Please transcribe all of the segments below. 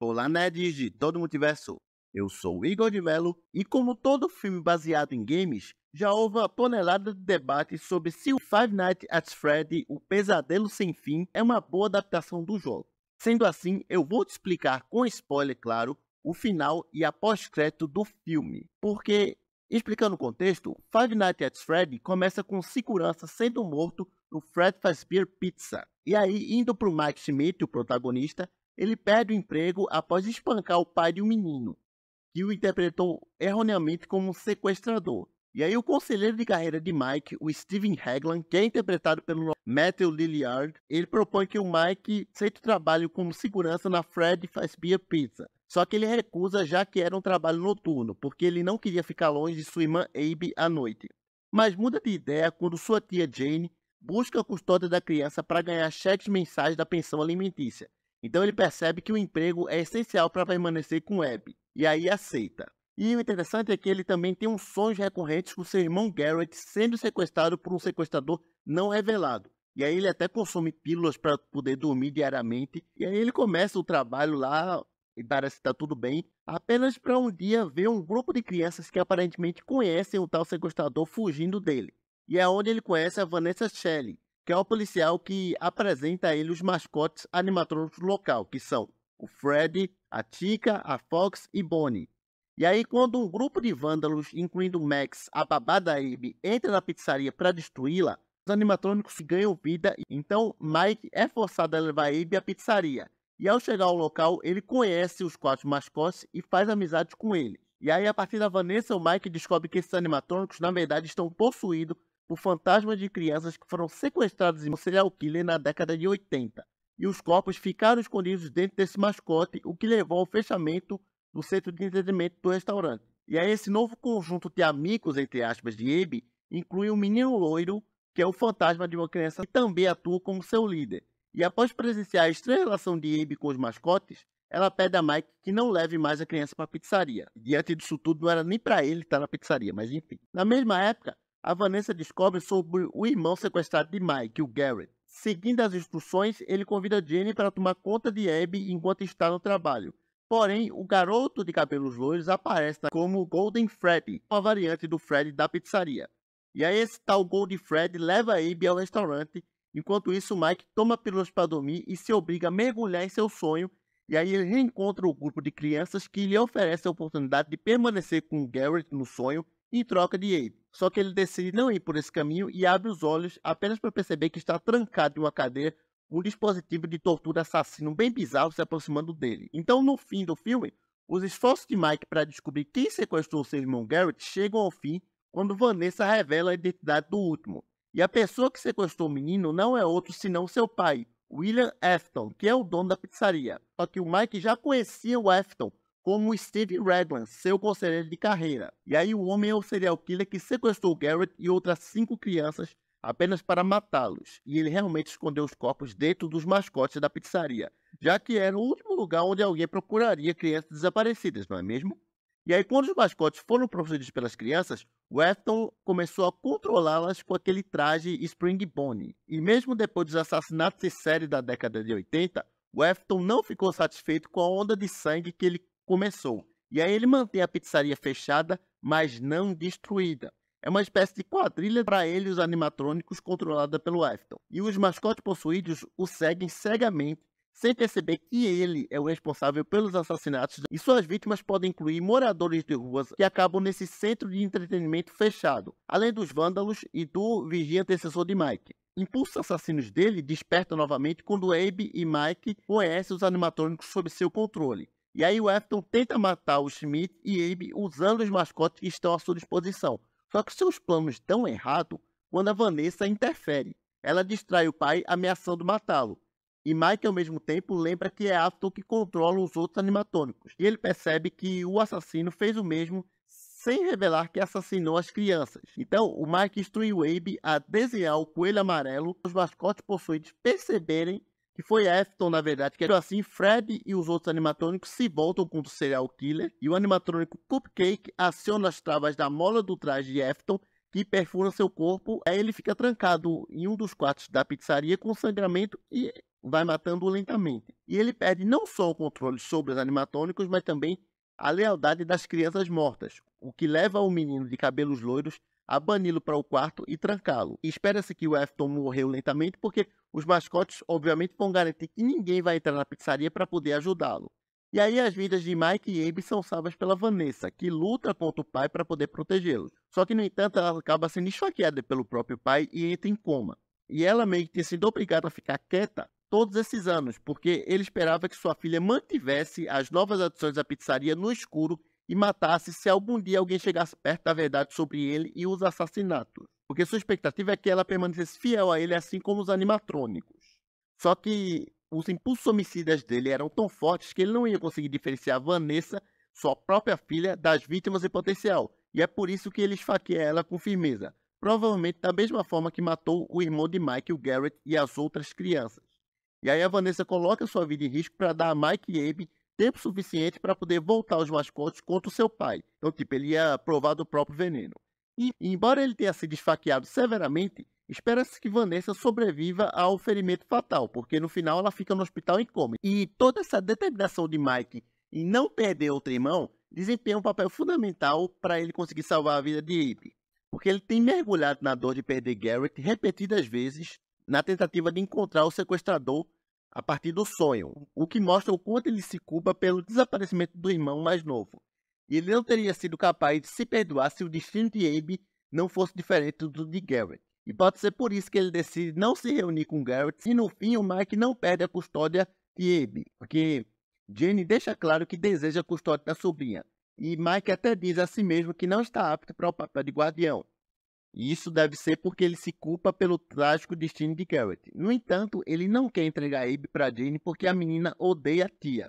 Olá, nerds de todo o multiverso. Eu sou Igor de Melo e como todo filme baseado em games, já houve uma tonelada de debate sobre se o Five Nights at Freddy, o pesadelo sem fim, é uma boa adaptação do jogo. Sendo assim, eu vou te explicar com spoiler claro o final e a pós-crédito do filme, porque Explicando o contexto, Five Nights at Freddy começa com segurança sendo morto no Fred Fazbear Pizza. E aí, indo para o Mike Schmidt, o protagonista, ele perde o emprego após espancar o pai de um menino, que o interpretou erroneamente como um sequestrador. E aí o conselheiro de carreira de Mike, o Steven Hagland, que é interpretado pelo Matthew Lilliard, ele propõe que o Mike aceite o trabalho como segurança na Fred Fazbear Pizza. Só que ele recusa, já que era um trabalho noturno, porque ele não queria ficar longe de sua irmã Abe à noite. Mas muda de ideia quando sua tia Jane busca a custódia da criança para ganhar cheques mensais da pensão alimentícia. Então ele percebe que o emprego é essencial para permanecer com Abby, e aí aceita. E o interessante é que ele também tem uns sonhos recorrentes com seu irmão Garrett sendo sequestrado por um sequestrador não revelado. E aí ele até consome pílulas para poder dormir diariamente. E aí ele começa o trabalho lá e parece que tá tudo bem, apenas para um dia ver um grupo de crianças que aparentemente conhecem o tal sequestrador fugindo dele. E é onde ele conhece a Vanessa Shelley, que é o policial que apresenta a ele os mascotes animatrônicos local, que são o Fred, a Tica, a Fox e Bonnie. E aí, quando um grupo de vândalos, incluindo Max, a babá da Amy, entra na pizzaria para destruí-la, os animatrônicos ganham vida, então Mike é forçado a levar Abe à pizzaria. E ao chegar ao local, ele conhece os quatro mascotes e faz amizade com eles. E aí, a partir da Vanessa, o Mike descobre que esses animatrônicos, na verdade, estão possuídos por fantasmas de crianças que foram sequestradas em um serial killer na década de 80. E os corpos ficaram escondidos dentro desse mascote, o que levou ao fechamento do centro de entretenimento do restaurante. E aí, esse novo conjunto de amigos, entre aspas, de Abe, inclui um menino loiro, que é o fantasma de uma criança que também atua como seu líder. E após presenciar a estranha relação de Abe com os mascotes, ela pede a Mike que não leve mais a criança para a pizzaria. Diante disso tudo, não era nem para ele estar na pizzaria, mas enfim. Na mesma época, a Vanessa descobre sobre o irmão sequestrado de Mike, o Garrett. Seguindo as instruções, ele convida Jenny para tomar conta de Abby enquanto está no trabalho. Porém, o garoto de cabelos loiros aparece como Golden Freddy, uma variante do Freddy da pizzaria. E aí esse tal Golden Freddy leva Abby ao restaurante Enquanto isso, Mike toma pílulas para dormir e se obriga a mergulhar em seu sonho. E aí ele reencontra o grupo de crianças que lhe oferece a oportunidade de permanecer com Garrett no sonho em troca de Abe. Só que ele decide não ir por esse caminho e abre os olhos apenas para perceber que está trancado em uma cadeia um dispositivo de tortura assassino bem bizarro se aproximando dele. Então, no fim do filme, os esforços de Mike para descobrir quem sequestrou seu irmão Garrett chegam ao fim quando Vanessa revela a identidade do último. E a pessoa que sequestrou o menino não é outro senão seu pai, William Afton, que é o dono da pizzaria. Só que o Mike já conhecia o Afton como Steve Redland, seu conselheiro de carreira. E aí o homem é o serial killer que sequestrou Garrett e outras cinco crianças apenas para matá-los. E ele realmente escondeu os corpos dentro dos mascotes da pizzaria, já que era o último lugar onde alguém procuraria crianças desaparecidas, não é mesmo? E aí, quando os mascotes foram produzidos pelas crianças, Weston começou a controlá-las com aquele traje Spring Bonnie. E mesmo depois dos assassinatos e série da década de 80, Weston não ficou satisfeito com a onda de sangue que ele começou. E aí ele mantém a pizzaria fechada, mas não destruída. É uma espécie de quadrilha para ele os animatrônicos controlada pelo Afton. E os mascotes possuídos o seguem cegamente sem perceber que ele é o responsável pelos assassinatos e suas vítimas podem incluir moradores de ruas que acabam nesse centro de entretenimento fechado, além dos vândalos e do vigia antecessor de Mike. Impulsos assassinos dele despertam novamente quando Abe e Mike conhecem os animatrônicos sob seu controle. E aí o Afton tenta matar o Schmidt e Abe usando os mascotes que estão à sua disposição. Só que seus planos dão errado quando a Vanessa interfere. Ela distrai o pai ameaçando matá-lo. E Mike, ao mesmo tempo, lembra que é Afton que controla os outros animatônicos. E ele percebe que o assassino fez o mesmo sem revelar que assassinou as crianças. Então, o Mike instrui Wabe a desenhar o coelho amarelo para os mascotes possuídos perceberem que foi Afton, na verdade, que é assim Fred e os outros animatrônicos se voltam contra o serial killer e o animatrônico Cupcake aciona as travas da mola do traje de Afton que perfura seu corpo, aí ele fica trancado em um dos quartos da pizzaria com sangramento e vai matando lentamente. E ele perde não só o controle sobre os animatônicos, mas também a lealdade das crianças mortas, o que leva o menino de cabelos loiros a bani-lo para o quarto e trancá-lo. Espera-se que o Afton morreu lentamente, porque os mascotes obviamente vão garantir que ninguém vai entrar na pizzaria para poder ajudá-lo. E aí as vidas de Mike e Abe são salvas pela Vanessa, que luta contra o pai para poder protegê-los. Só que, no entanto, ela acaba sendo esfaqueada pelo próprio pai e entra em coma. E ela meio que tem sido obrigada a ficar quieta todos esses anos, porque ele esperava que sua filha mantivesse as novas adições à pizzaria no escuro e matasse se algum dia alguém chegasse perto da verdade sobre ele e os assassinatos. Porque sua expectativa é que ela permanecesse fiel a ele, assim como os animatrônicos. Só que os impulsos homicidas dele eram tão fortes que ele não ia conseguir diferenciar Vanessa, sua própria filha, das vítimas em potencial. E é por isso que ele esfaqueia ela com firmeza, provavelmente da mesma forma que matou o irmão de Michael Garrett e as outras crianças. E aí a Vanessa coloca sua vida em risco para dar a Mike e Abe tempo suficiente para poder voltar aos mascotes contra o seu pai. Então, tipo, ele ia provar do próprio veneno. E, embora ele tenha sido esfaqueado severamente, espera-se que Vanessa sobreviva ao ferimento fatal, porque no final ela fica no hospital e come. E toda essa determinação de Mike em não perder outro irmão desempenha um papel fundamental para ele conseguir salvar a vida de Abe. Porque ele tem mergulhado na dor de perder Garrett repetidas vezes, na tentativa de encontrar o sequestrador a partir do sonho, o que mostra o quanto ele se culpa pelo desaparecimento do irmão mais novo. E ele não teria sido capaz de se perdoar se o destino de Abe não fosse diferente do de Garrett. E pode ser por isso que ele decide não se reunir com Garrett e no fim o Mike não perde a custódia de Abe, porque Jenny deixa claro que deseja a custódia da sobrinha. E Mike até diz a si mesmo que não está apto para o papel de guardião. E isso deve ser porque ele se culpa pelo trágico destino de Garrett. No entanto, ele não quer entregar Abe para Jane porque a menina odeia a tia.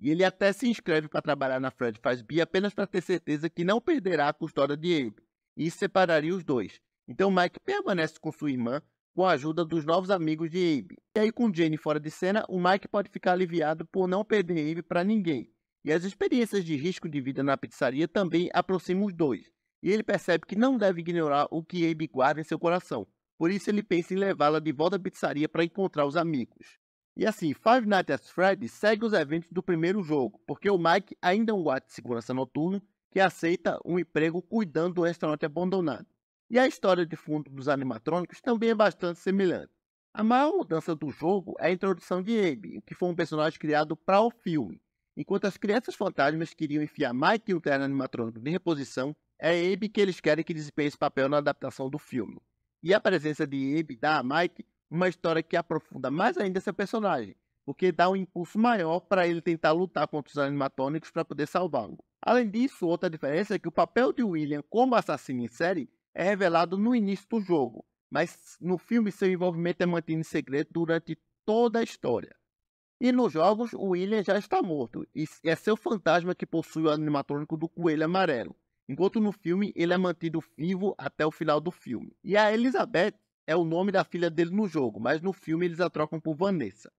E ele até se inscreve para trabalhar na Fred Fazbee apenas para ter certeza que não perderá a custódia de Abe. E separaria os dois. Então Mike permanece com sua irmã com a ajuda dos novos amigos de Abe. E aí com Jane fora de cena, o Mike pode ficar aliviado por não perder Abe para ninguém. E as experiências de risco de vida na pizzaria também aproximam os dois e ele percebe que não deve ignorar o que Abe guarda em seu coração. Por isso, ele pensa em levá-la de volta à pizzaria para encontrar os amigos. E assim, Five Nights at Freddy's segue os eventos do primeiro jogo, porque o Mike ainda é um guarda de segurança noturno que aceita um emprego cuidando do restaurante abandonado. E a história de fundo dos animatrônicos também é bastante semelhante. A maior mudança do jogo é a introdução de Abe, que foi um personagem criado para o filme. Enquanto as crianças fantasmas queriam enfiar Mike e o terno animatrônico de reposição, é Abe que eles querem que desempenhe esse papel na adaptação do filme. E a presença de Abe dá a Mike uma história que aprofunda mais ainda seu personagem, porque dá um impulso maior para ele tentar lutar contra os animatônicos para poder salvá-lo. Além disso, outra diferença é que o papel de William como assassino em série é revelado no início do jogo, mas no filme seu envolvimento é mantido em segredo durante toda a história. E nos jogos, o William já está morto, e é seu fantasma que possui o animatrônico do Coelho Amarelo enquanto no filme ele é mantido vivo até o final do filme. E a Elizabeth é o nome da filha dele no jogo, mas no filme eles a trocam por Vanessa,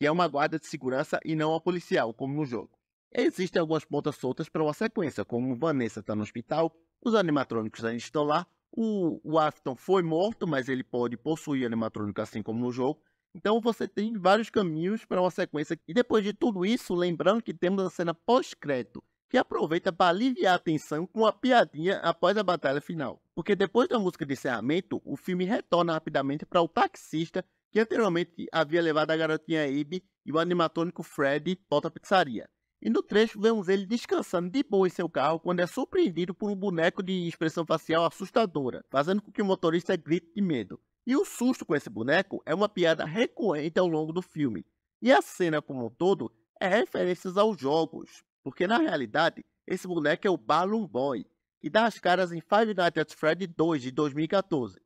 que é uma guarda de segurança e não a policial, como no jogo. Existem algumas pontas soltas para uma sequência, como Vanessa está no hospital, os animatrônicos ainda estão lá, o, o Afton foi morto, mas ele pode possuir animatrônico assim como no jogo. Então você tem vários caminhos para uma sequência. E depois de tudo isso, lembrando que temos a cena pós-crédito, que aproveita para aliviar a tensão com uma piadinha após a batalha final. Porque depois da música de encerramento, o filme retorna rapidamente para o taxista que anteriormente havia levado a garotinha Abe e o animatônico Fred volta à pizzaria. E no trecho vemos ele descansando de boa em seu carro quando é surpreendido por um boneco de expressão facial assustadora, fazendo com que o motorista grite de medo. E o susto com esse boneco é uma piada recorrente ao longo do filme. E a cena como um todo é referências aos jogos, porque na realidade, esse moleque é o Balloon Boy, que dá as caras em Five Nights at Freddy 2 de 2014.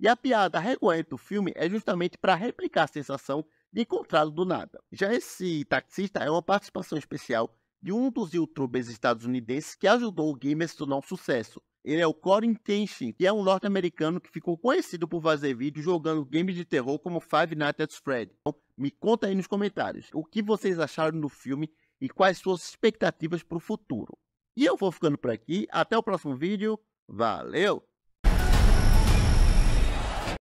E a piada recorrente do filme é justamente para replicar a sensação de encontrá-lo do nada. Já esse taxista é uma participação especial de um dos youtubers estadunidenses que ajudou o game a se tornar um sucesso. Ele é o Corin Kenshin, que é um norte-americano que ficou conhecido por fazer vídeos jogando games de terror como Five Nights at Freddy. Então, me conta aí nos comentários o que vocês acharam do filme e quais suas expectativas para o futuro. E eu vou ficando por aqui. Até o próximo vídeo. Valeu!